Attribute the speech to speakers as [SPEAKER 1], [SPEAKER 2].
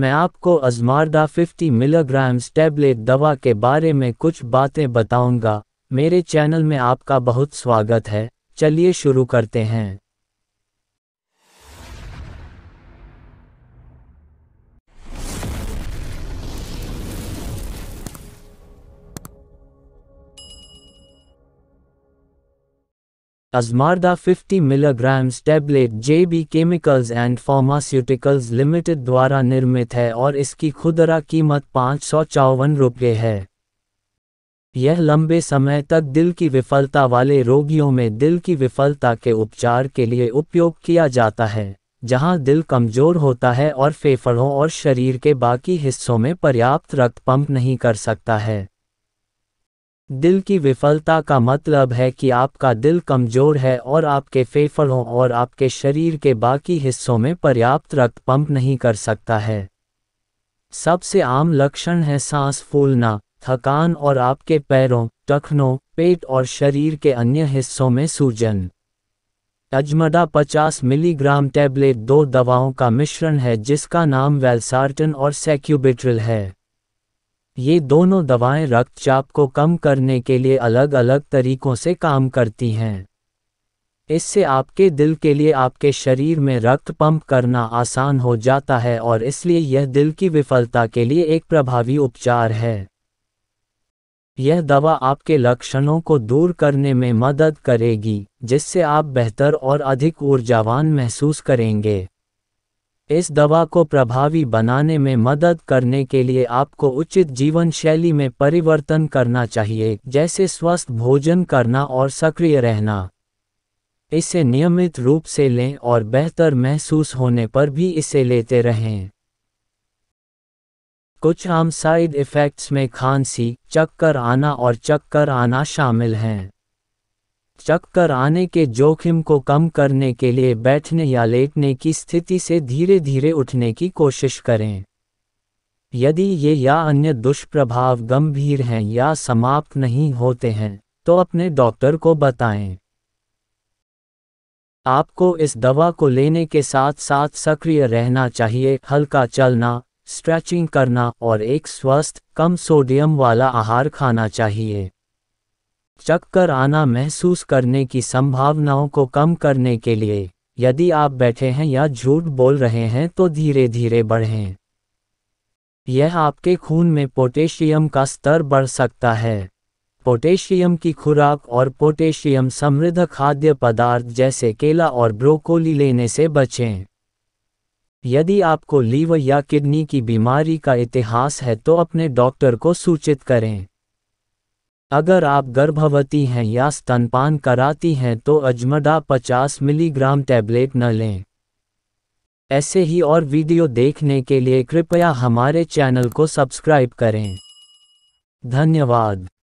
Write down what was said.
[SPEAKER 1] मैं आपको अजमारदा 50 milligram tablet दवा के बारे में कुछ बातें बताऊंगा मेरे चैनल में आपका बहुत स्वागत है चलिए शुरू करते हैं अजमारदा 50 milligram tablet JB chemicals and pharmaceuticals limited द्वारा निर्मित है और इसकी खुदरा कीमत पाँच सौ चौवन रुपये है यह लंबे समय तक दिल की विफलता वाले रोगियों में दिल की विफलता के उपचार के लिए उपयोग किया जाता है जहां दिल कमजोर होता है और फेफड़ों और शरीर के बाकी हिस्सों में पर्याप्त रक्त पंप नहीं कर सकता है दिल की विफलता का मतलब है कि आपका दिल कमजोर है और आपके फेफड़ों और आपके शरीर के बाकी हिस्सों में पर्याप्त रक्त पंप नहीं कर सकता है सबसे आम लक्षण है सांस फूलना थकान और आपके पैरों टखनों पेट और शरीर के अन्य हिस्सों में सूजन अजमडा 50 मिलीग्राम टैबलेट दो दवाओं का मिश्रण है जिसका नाम वेल्सार्टन और सेक्यूबिट्रिल है ये दोनों दवाएं रक्तचाप को कम करने के लिए अलग अलग तरीकों से काम करती हैं इससे आपके दिल के लिए आपके शरीर में रक्त पंप करना आसान हो जाता है और इसलिए यह दिल की विफलता के लिए एक प्रभावी उपचार है यह दवा आपके लक्षणों को दूर करने में मदद करेगी जिससे आप बेहतर और अधिक ऊर्जावान महसूस करेंगे इस दवा को प्रभावी बनाने में मदद करने के लिए आपको उचित जीवन शैली में परिवर्तन करना चाहिए जैसे स्वस्थ भोजन करना और सक्रिय रहना इसे नियमित रूप से लें और बेहतर महसूस होने पर भी इसे लेते रहें कुछ आम साइड इफ़ेक्ट्स में खांसी चक्कर आना और चक्कर आना शामिल हैं चक्कर आने के जोखिम को कम करने के लिए बैठने या लेटने की स्थिति से धीरे धीरे उठने की कोशिश करें यदि ये या अन्य दुष्प्रभाव गंभीर हैं या समाप्त नहीं होते हैं तो अपने डॉक्टर को बताएं आपको इस दवा को लेने के साथ साथ सक्रिय रहना चाहिए हल्का चलना स्ट्रेचिंग करना और एक स्वस्थ कम सोडियम वाला आहार खाना चाहिए चक्कर आना महसूस करने की संभावनाओं को कम करने के लिए यदि आप बैठे हैं या झूठ बोल रहे हैं तो धीरे धीरे बढ़ें यह आपके खून में पोटेशियम का स्तर बढ़ सकता है पोटेशियम की खुराक और पोटेशियम समृद्ध खाद्य पदार्थ जैसे केला और ब्रोकोली लेने से बचें यदि आपको लीवर या किडनी की बीमारी का इतिहास है तो अपने डॉक्टर को सूचित करें अगर आप गर्भवती हैं या स्तनपान कराती हैं तो अजमदा 50 मिलीग्राम टैबलेट न लें ऐसे ही और वीडियो देखने के लिए कृपया हमारे चैनल को सब्सक्राइब करें धन्यवाद